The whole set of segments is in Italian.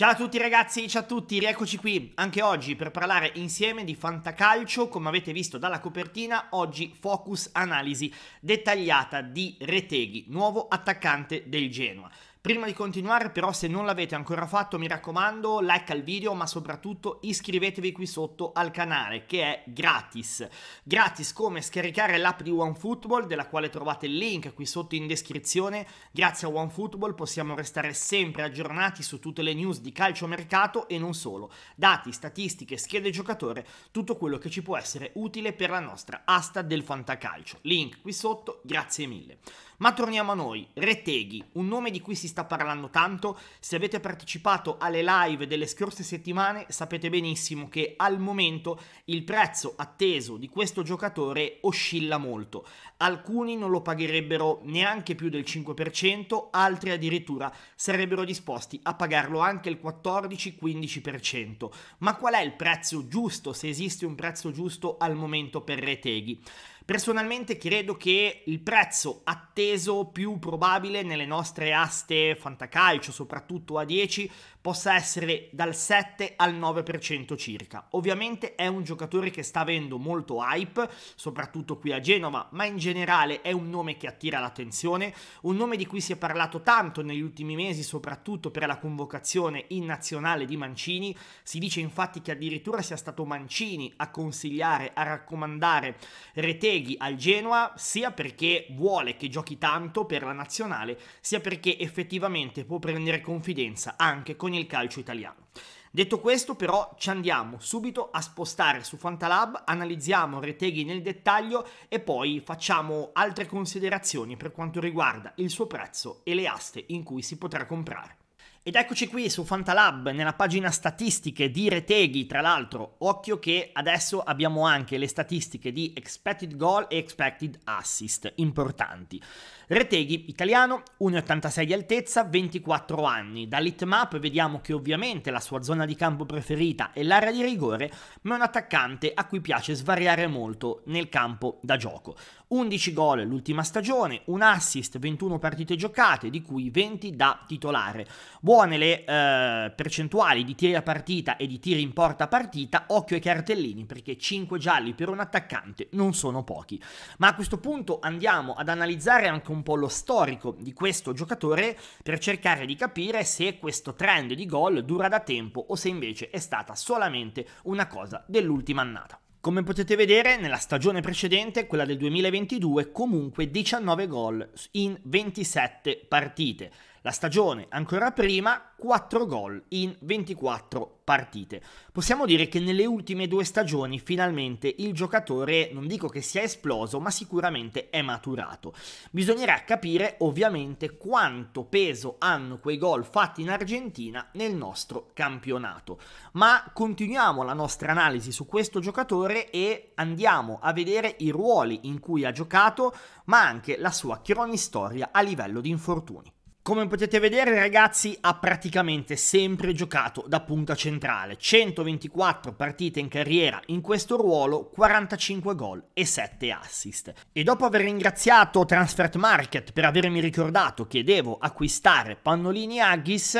Ciao a tutti ragazzi, ciao a tutti, rieccoci qui anche oggi per parlare insieme di fantacalcio, come avete visto dalla copertina, oggi focus analisi dettagliata di Reteghi, nuovo attaccante del Genoa. Prima di continuare però se non l'avete ancora fatto mi raccomando like al video ma soprattutto iscrivetevi qui sotto al canale che è gratis. Gratis come scaricare l'app di OneFootball della quale trovate il link qui sotto in descrizione. Grazie a OneFootball possiamo restare sempre aggiornati su tutte le news di calcio mercato e non solo. Dati, statistiche, schede giocatore, tutto quello che ci può essere utile per la nostra asta del fantacalcio. Link qui sotto, grazie mille. Ma torniamo a noi, Reteghi, un nome di cui si sta parlando tanto. Se avete partecipato alle live delle scorse settimane sapete benissimo che al momento il prezzo atteso di questo giocatore oscilla molto. Alcuni non lo pagherebbero neanche più del 5%, altri addirittura sarebbero disposti a pagarlo anche il 14-15%. Ma qual è il prezzo giusto, se esiste un prezzo giusto al momento per Reteghi? Personalmente credo che il prezzo atteso più probabile nelle nostre aste fantacalcio, soprattutto a 10, possa essere dal 7 al 9% circa. Ovviamente è un giocatore che sta avendo molto hype, soprattutto qui a Genova, ma in generale è un nome che attira l'attenzione, un nome di cui si è parlato tanto negli ultimi mesi, soprattutto per la convocazione in nazionale di Mancini. Si dice infatti che addirittura sia stato Mancini a consigliare, a raccomandare Reteghi al Genoa, sia perché vuole che giochi tanto per la nazionale, sia perché effettivamente effettivamente può prendere confidenza anche con il calcio italiano. Detto questo però ci andiamo subito a spostare su Fantalab, analizziamo Reteghi nel dettaglio e poi facciamo altre considerazioni per quanto riguarda il suo prezzo e le aste in cui si potrà comprare. Ed eccoci qui su Fantalab, nella pagina statistiche di Reteghi, tra l'altro, occhio che adesso abbiamo anche le statistiche di expected goal e expected assist, importanti. Reteghi, italiano, 1,86 di altezza, 24 anni. Dall'itmap vediamo che ovviamente la sua zona di campo preferita è l'area di rigore, ma è un attaccante a cui piace svariare molto nel campo da gioco. 11 gol l'ultima stagione, un assist, 21 partite giocate, di cui 20 da titolare. Buono buone le eh, percentuali di tiri a partita e di tiri in porta a partita, occhio ai cartellini perché 5 gialli per un attaccante non sono pochi. Ma a questo punto andiamo ad analizzare anche un po' lo storico di questo giocatore per cercare di capire se questo trend di gol dura da tempo o se invece è stata solamente una cosa dell'ultima annata. Come potete vedere, nella stagione precedente, quella del 2022, comunque 19 gol in 27 partite la stagione ancora prima 4 gol in 24 partite. Possiamo dire che nelle ultime due stagioni finalmente il giocatore non dico che sia esploso, ma sicuramente è maturato. Bisognerà capire ovviamente quanto peso hanno quei gol fatti in Argentina nel nostro campionato. Ma continuiamo la nostra analisi su questo giocatore e andiamo a vedere i ruoli in cui ha giocato, ma anche la sua cronistoria a livello di infortuni. Come potete vedere ragazzi ha praticamente sempre giocato da punta centrale, 124 partite in carriera in questo ruolo, 45 gol e 7 assist. E dopo aver ringraziato Transfert Market per avermi ricordato che devo acquistare pannolini Aghis,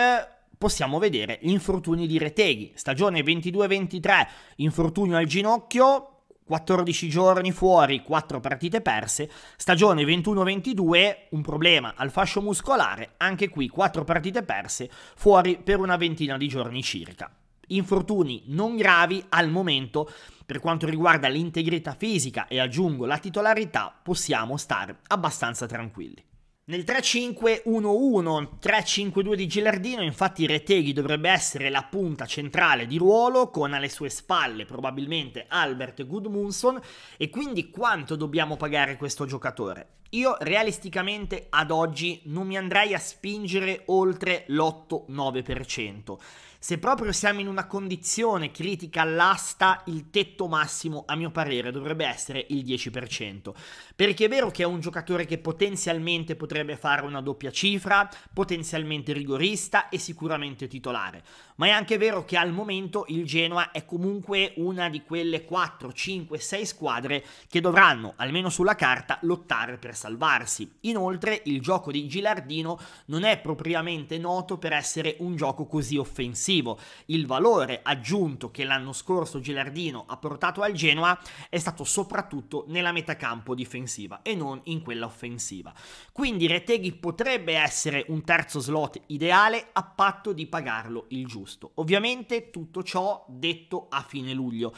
possiamo vedere gli infortuni di Reteghi, stagione 22-23, infortunio al ginocchio, 14 giorni fuori, 4 partite perse, stagione 21-22, un problema al fascio muscolare, anche qui 4 partite perse, fuori per una ventina di giorni circa. Infortuni non gravi al momento, per quanto riguarda l'integrità fisica e aggiungo la titolarità, possiamo stare abbastanza tranquilli. Nel 3-5-1-1, 3-5-2 di Gilardino, infatti Reteghi dovrebbe essere la punta centrale di ruolo, con alle sue spalle probabilmente Albert Goodmunson, e quindi quanto dobbiamo pagare questo giocatore? Io realisticamente ad oggi non mi andrei a spingere oltre l'8-9%. Se proprio siamo in una condizione critica all'asta, il tetto massimo a mio parere dovrebbe essere il 10%. Perché è vero che è un giocatore che potenzialmente potrebbe fare una doppia cifra, potenzialmente rigorista e sicuramente titolare, ma è anche vero che al momento il Genoa è comunque una di quelle 4, 5, 6 squadre che dovranno, almeno sulla carta, lottare per salvarsi. Inoltre il gioco di Gilardino non è propriamente noto per essere un gioco così offensivo. Il valore aggiunto che l'anno scorso Gilardino ha portato al Genoa è stato soprattutto nella metacampo difensiva e non in quella offensiva. Quindi Reteghi potrebbe essere un terzo slot ideale a patto di pagarlo il giusto. Ovviamente tutto ciò detto a fine luglio.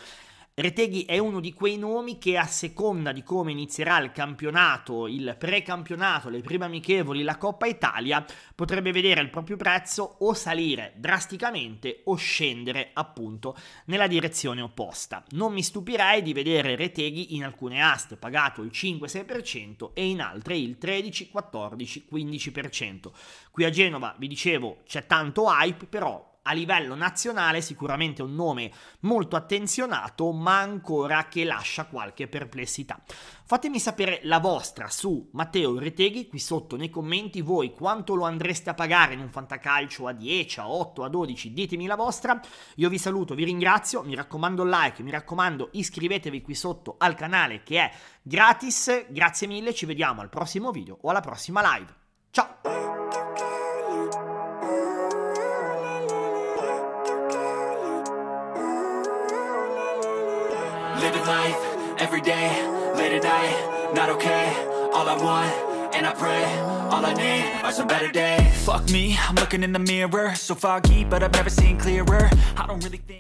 Reteghi è uno di quei nomi che a seconda di come inizierà il campionato, il precampionato, le prime amichevoli, la Coppa Italia, potrebbe vedere il proprio prezzo o salire drasticamente o scendere appunto nella direzione opposta. Non mi stupirei di vedere Reteghi in alcune aste pagato il 5-6% e in altre il 13, 14, 15%. Qui a Genova, vi dicevo, c'è tanto hype, però a livello nazionale sicuramente un nome molto attenzionato, ma ancora che lascia qualche perplessità. Fatemi sapere la vostra su Matteo Reteghi qui sotto nei commenti voi quanto lo andreste a pagare in un fantacalcio a 10, a 8, a 12, ditemi la vostra. Io vi saluto, vi ringrazio, mi raccomando like, mi raccomando iscrivetevi qui sotto al canale che è gratis. Grazie mille, ci vediamo al prossimo video o alla prossima live. Ciao! Living life, everyday, late at night, not okay All I want, and I pray, all I need are some better days Fuck me, I'm looking in the mirror So foggy, but I've never seen clearer I don't really think